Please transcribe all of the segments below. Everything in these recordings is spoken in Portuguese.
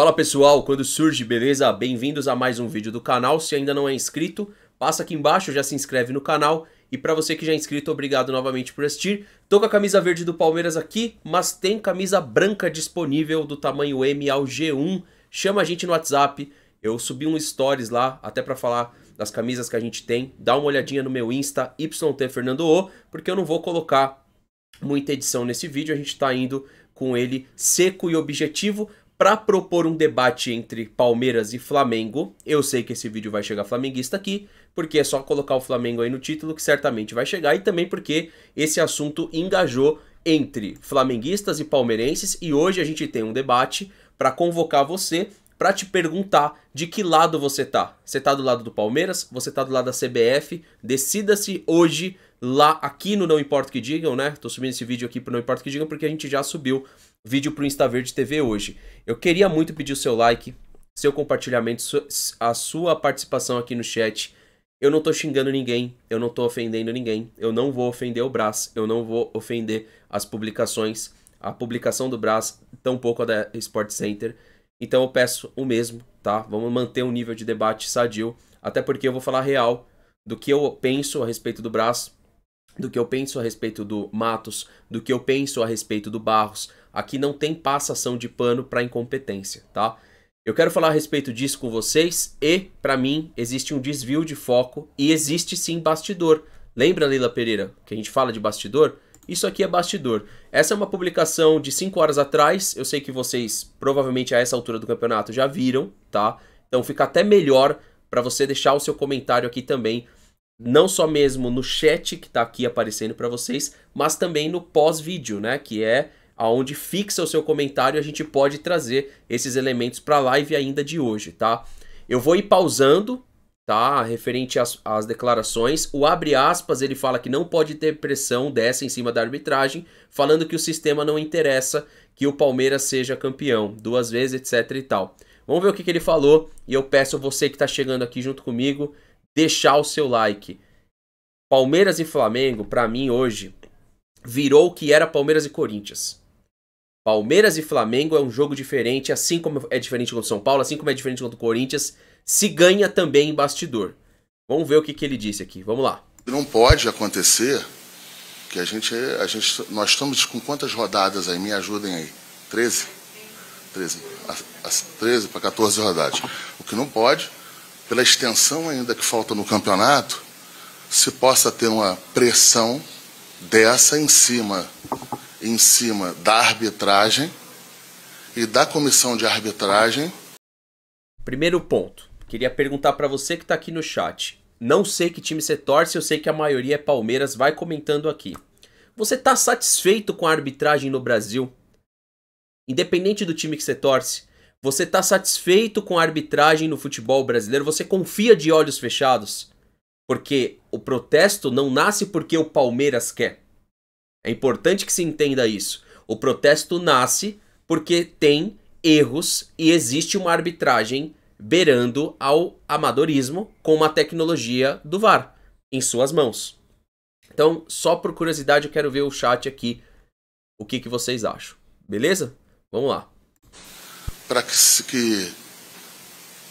Fala pessoal, quando surge, beleza? Bem-vindos a mais um vídeo do canal. Se ainda não é inscrito, passa aqui embaixo, já se inscreve no canal. E para você que já é inscrito, obrigado novamente por assistir. Tô com a camisa verde do Palmeiras aqui, mas tem camisa branca disponível do tamanho M ao G1. Chama a gente no WhatsApp. Eu subi um stories lá, até para falar das camisas que a gente tem. Dá uma olhadinha no meu Insta, YTFernandoO, porque eu não vou colocar muita edição nesse vídeo. A gente tá indo com ele seco e objetivo, para propor um debate entre Palmeiras e Flamengo. Eu sei que esse vídeo vai chegar flamenguista aqui, porque é só colocar o Flamengo aí no título que certamente vai chegar e também porque esse assunto engajou entre flamenguistas e palmeirenses e hoje a gente tem um debate para convocar você para te perguntar de que lado você tá. Você tá do lado do Palmeiras? Você tá do lado da CBF? Decida-se hoje lá aqui no Não Importa o que Digam, né? Tô subindo esse vídeo aqui pro Não Importa o que Digam porque a gente já subiu vídeo para o Verde TV hoje. Eu queria muito pedir o seu like, seu compartilhamento, a sua participação aqui no chat. Eu não estou xingando ninguém, eu não estou ofendendo ninguém, eu não vou ofender o Brás, eu não vou ofender as publicações, a publicação do Brás, tampouco a da Sport Center. Então eu peço o mesmo, tá? Vamos manter um nível de debate sadio, até porque eu vou falar real do que eu penso a respeito do Brás, do que eu penso a respeito do Matos, do que eu penso a respeito do Barros, Aqui não tem passação de pano para incompetência, tá? Eu quero falar a respeito disso com vocês e, para mim, existe um desvio de foco e existe sim bastidor. Lembra, Leila Pereira, que a gente fala de bastidor? Isso aqui é bastidor. Essa é uma publicação de 5 horas atrás. Eu sei que vocês provavelmente a essa altura do campeonato já viram, tá? Então fica até melhor para você deixar o seu comentário aqui também, não só mesmo no chat que está aqui aparecendo para vocês, mas também no pós-vídeo, né, que é aonde fixa o seu comentário e a gente pode trazer esses elementos para a live ainda de hoje, tá? Eu vou ir pausando, tá? Referente às, às, declarações. O abre aspas, ele fala que não pode ter pressão dessa em cima da arbitragem, falando que o sistema não interessa que o Palmeiras seja campeão, duas vezes, etc e tal. Vamos ver o que, que ele falou e eu peço a você que está chegando aqui junto comigo deixar o seu like. Palmeiras e Flamengo, para mim hoje, virou o que era Palmeiras e Corinthians. Palmeiras e Flamengo é um jogo diferente, assim como é diferente contra o São Paulo, assim como é diferente contra o Corinthians, se ganha também em bastidor. Vamos ver o que, que ele disse aqui. Vamos lá. Não pode acontecer que a gente, a gente. Nós estamos com quantas rodadas aí? Me ajudem aí. 13? 13. As 13 para 14 rodadas. O que não pode, pela extensão ainda que falta no campeonato, se possa ter uma pressão dessa em cima em cima da arbitragem e da comissão de arbitragem. Primeiro ponto, queria perguntar para você que está aqui no chat. Não sei que time você torce, eu sei que a maioria é Palmeiras, vai comentando aqui. Você está satisfeito com a arbitragem no Brasil? Independente do time que você torce, você está satisfeito com a arbitragem no futebol brasileiro? Você confia de olhos fechados? Porque o protesto não nasce porque o Palmeiras quer. É importante que se entenda isso. O protesto nasce porque tem erros e existe uma arbitragem beirando ao amadorismo com uma tecnologia do VAR em suas mãos. Então, só por curiosidade, eu quero ver o chat aqui, o que, que vocês acham. Beleza? Vamos lá. Para que, que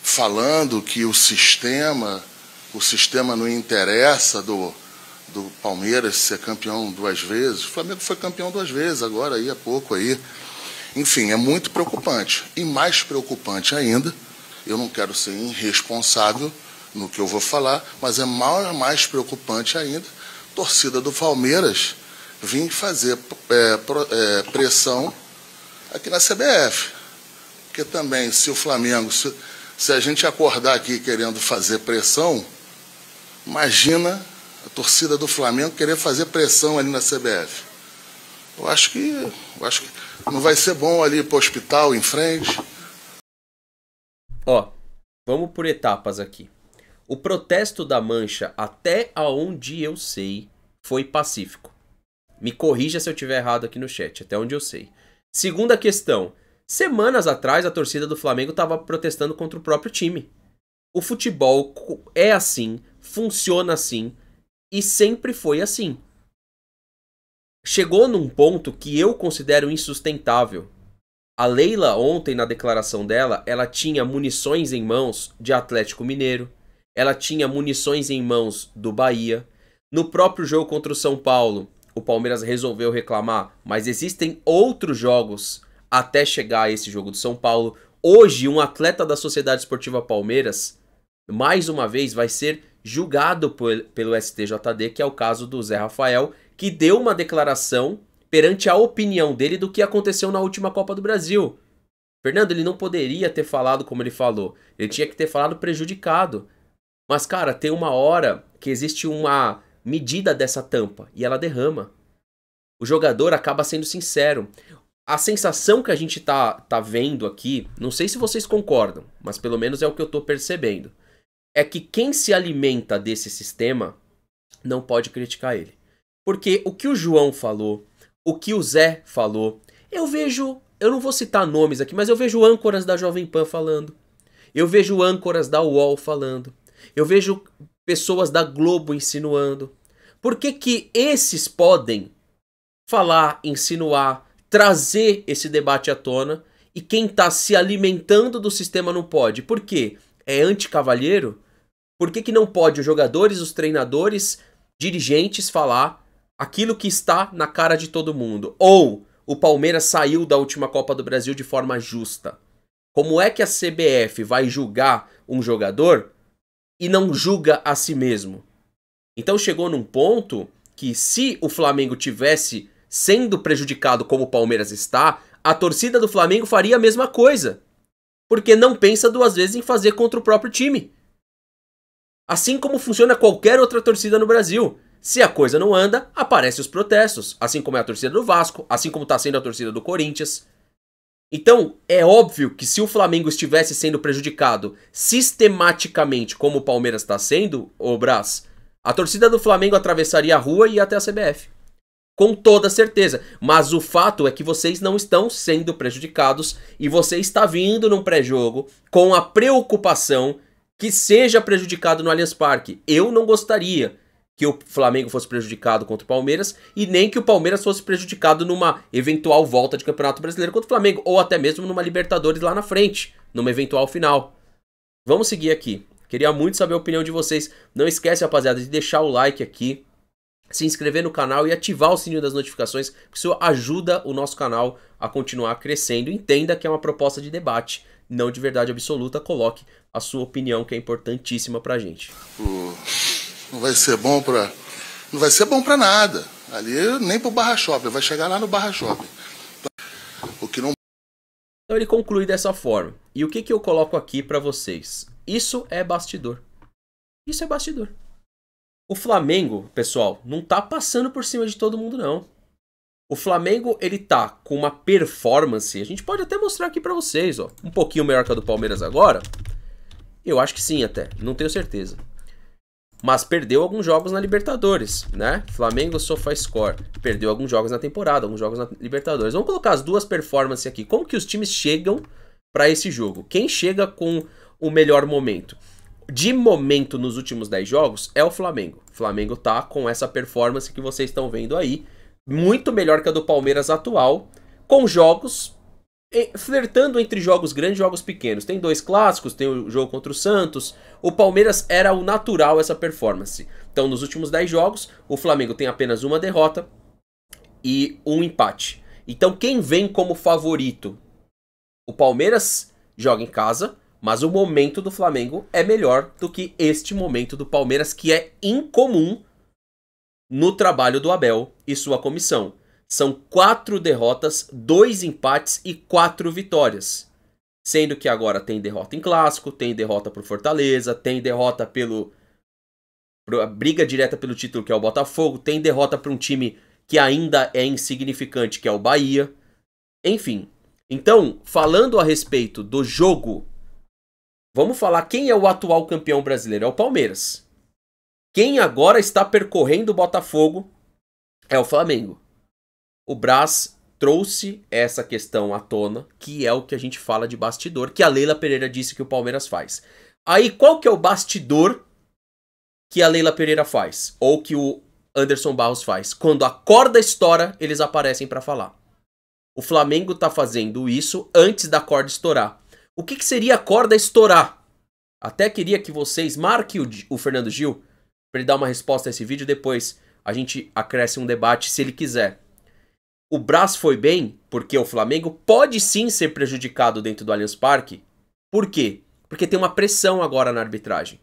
falando que o sistema, o sistema não interessa do do Palmeiras ser campeão duas vezes. O Flamengo foi campeão duas vezes agora aí há pouco aí. Enfim, é muito preocupante. E mais preocupante ainda, eu não quero ser irresponsável no que eu vou falar, mas é mais, mais preocupante ainda, torcida do Palmeiras vir fazer é, é, pressão aqui na CBF. Porque também, se o Flamengo, se, se a gente acordar aqui querendo fazer pressão, imagina a torcida do Flamengo querer fazer pressão ali na CBF. Eu acho que, eu acho que não vai ser bom ali para o hospital em frente. Ó, vamos por etapas aqui. O protesto da Mancha, até aonde eu sei, foi pacífico. Me corrija se eu tiver errado aqui no chat, até onde eu sei. Segunda questão. Semanas atrás, a torcida do Flamengo estava protestando contra o próprio time. O futebol é assim, funciona assim. E sempre foi assim. Chegou num ponto que eu considero insustentável. A Leila, ontem, na declaração dela, ela tinha munições em mãos de Atlético Mineiro, ela tinha munições em mãos do Bahia. No próprio jogo contra o São Paulo, o Palmeiras resolveu reclamar, mas existem outros jogos até chegar a esse jogo do São Paulo. Hoje, um atleta da Sociedade Esportiva Palmeiras, mais uma vez, vai ser julgado por, pelo STJD, que é o caso do Zé Rafael, que deu uma declaração perante a opinião dele do que aconteceu na última Copa do Brasil. Fernando, ele não poderia ter falado como ele falou. Ele tinha que ter falado prejudicado. Mas, cara, tem uma hora que existe uma medida dessa tampa e ela derrama. O jogador acaba sendo sincero. A sensação que a gente tá, tá vendo aqui, não sei se vocês concordam, mas pelo menos é o que eu tô percebendo é que quem se alimenta desse sistema não pode criticar ele. Porque o que o João falou, o que o Zé falou, eu vejo, eu não vou citar nomes aqui, mas eu vejo âncoras da Jovem Pan falando. Eu vejo âncoras da UOL falando. Eu vejo pessoas da Globo insinuando. Por que que esses podem falar, insinuar, trazer esse debate à tona e quem está se alimentando do sistema não pode? Por quê? é anticavalheiro, por que, que não pode os jogadores, os treinadores, dirigentes falar aquilo que está na cara de todo mundo? Ou o Palmeiras saiu da última Copa do Brasil de forma justa? Como é que a CBF vai julgar um jogador e não julga a si mesmo? Então chegou num ponto que se o Flamengo tivesse sendo prejudicado como o Palmeiras está, a torcida do Flamengo faria a mesma coisa porque não pensa duas vezes em fazer contra o próprio time. Assim como funciona qualquer outra torcida no Brasil. Se a coisa não anda, aparecem os protestos, assim como é a torcida do Vasco, assim como está sendo a torcida do Corinthians. Então, é óbvio que se o Flamengo estivesse sendo prejudicado sistematicamente, como o Palmeiras está sendo, ô Brás, a torcida do Flamengo atravessaria a rua e ia até a CBF com toda certeza. Mas o fato é que vocês não estão sendo prejudicados e você está vindo num pré-jogo com a preocupação que seja prejudicado no Allianz Parque. Eu não gostaria que o Flamengo fosse prejudicado contra o Palmeiras e nem que o Palmeiras fosse prejudicado numa eventual volta de Campeonato Brasileiro contra o Flamengo ou até mesmo numa Libertadores lá na frente, numa eventual final. Vamos seguir aqui. Queria muito saber a opinião de vocês. Não esquece, rapaziada, de deixar o like aqui se inscrever no canal e ativar o sininho das notificações, porque isso ajuda o nosso canal a continuar crescendo. Entenda que é uma proposta de debate, não de verdade absoluta. Coloque a sua opinião, que é importantíssima pra gente. Não vai ser bom pra. Não vai ser bom pra nada. Ali nem pro Barra Shopping, vai chegar lá no Barra Shopping. O que não. Então ele conclui dessa forma. E o que, que eu coloco aqui para vocês? Isso é bastidor. Isso é bastidor. O Flamengo, pessoal, não tá passando por cima de todo mundo, não. O Flamengo, ele tá com uma performance, a gente pode até mostrar aqui para vocês, ó, um pouquinho melhor que a do Palmeiras agora. Eu acho que sim até, não tenho certeza. Mas perdeu alguns jogos na Libertadores, né? Flamengo SofaScore perdeu alguns jogos na temporada, alguns jogos na Libertadores. Vamos colocar as duas performances aqui. Como que os times chegam para esse jogo? Quem chega com o melhor momento? de momento nos últimos 10 jogos é o Flamengo. O Flamengo tá com essa performance que vocês estão vendo aí, muito melhor que a do Palmeiras atual, com jogos flertando entre jogos grandes e jogos pequenos. Tem dois clássicos, tem o jogo contra o Santos. O Palmeiras era o natural essa performance. Então, nos últimos 10 jogos, o Flamengo tem apenas uma derrota e um empate. Então, quem vem como favorito? O Palmeiras joga em casa, mas o momento do Flamengo é melhor do que este momento do Palmeiras, que é incomum no trabalho do Abel e sua comissão. São quatro derrotas, dois empates e quatro vitórias. Sendo que agora tem derrota em clássico, tem derrota pro Fortaleza, tem derrota pelo. briga direta pelo título que é o Botafogo, tem derrota para um time que ainda é insignificante, que é o Bahia. Enfim. Então, falando a respeito do jogo Vamos falar quem é o atual campeão brasileiro? É o Palmeiras. Quem agora está percorrendo o Botafogo é o Flamengo. O Brás trouxe essa questão à tona, que é o que a gente fala de bastidor, que a Leila Pereira disse que o Palmeiras faz. Aí qual que é o bastidor que a Leila Pereira faz ou que o Anderson Barros faz? Quando a corda estoura, eles aparecem para falar. O Flamengo tá fazendo isso antes da corda estourar. O que, que seria a corda estourar? Até queria que vocês marquem o, o Fernando Gil para ele dar uma resposta a esse vídeo. Depois a gente acresce um debate se ele quiser. O Brás foi bem porque o Flamengo pode sim ser prejudicado dentro do Allianz Parque. Por quê? Porque tem uma pressão agora na arbitragem.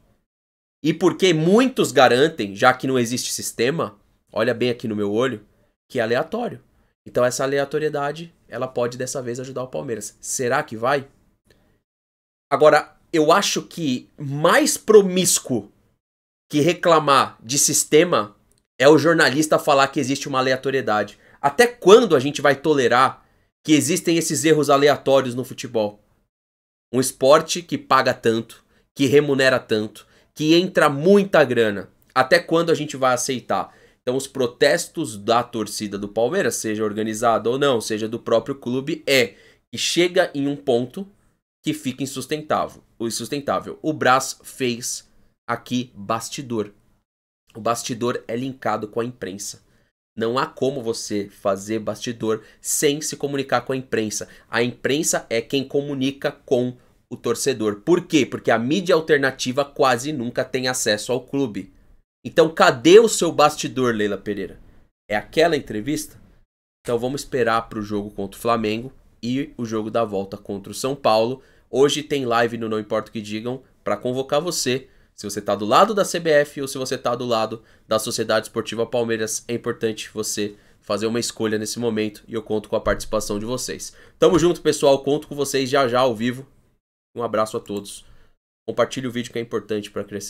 E porque muitos garantem, já que não existe sistema, olha bem aqui no meu olho, que é aleatório. Então essa aleatoriedade, ela pode dessa vez ajudar o Palmeiras. Será que vai? Agora, eu acho que mais promíscuo que reclamar de sistema é o jornalista falar que existe uma aleatoriedade. Até quando a gente vai tolerar que existem esses erros aleatórios no futebol? Um esporte que paga tanto, que remunera tanto, que entra muita grana. Até quando a gente vai aceitar? Então, os protestos da torcida do Palmeiras, seja organizada ou não, seja do próprio clube, é que chega em um ponto que fica insustentável. O insustentável. O Brás fez aqui bastidor. O bastidor é linkado com a imprensa. Não há como você fazer bastidor sem se comunicar com a imprensa. A imprensa é quem comunica com o torcedor. Por quê? Porque a mídia alternativa quase nunca tem acesso ao clube. Então, cadê o seu bastidor, Leila Pereira? É aquela entrevista? Então, vamos esperar para o jogo contra o Flamengo e o jogo da volta contra o São Paulo. Hoje tem live no Não Importa o que Digam para convocar você. Se você está do lado da CBF ou se você está do lado da Sociedade Esportiva Palmeiras, é importante você fazer uma escolha nesse momento e eu conto com a participação de vocês. Tamo junto, pessoal. Conto com vocês já já ao vivo. Um abraço a todos. Compartilhe o vídeo que é importante para crescer.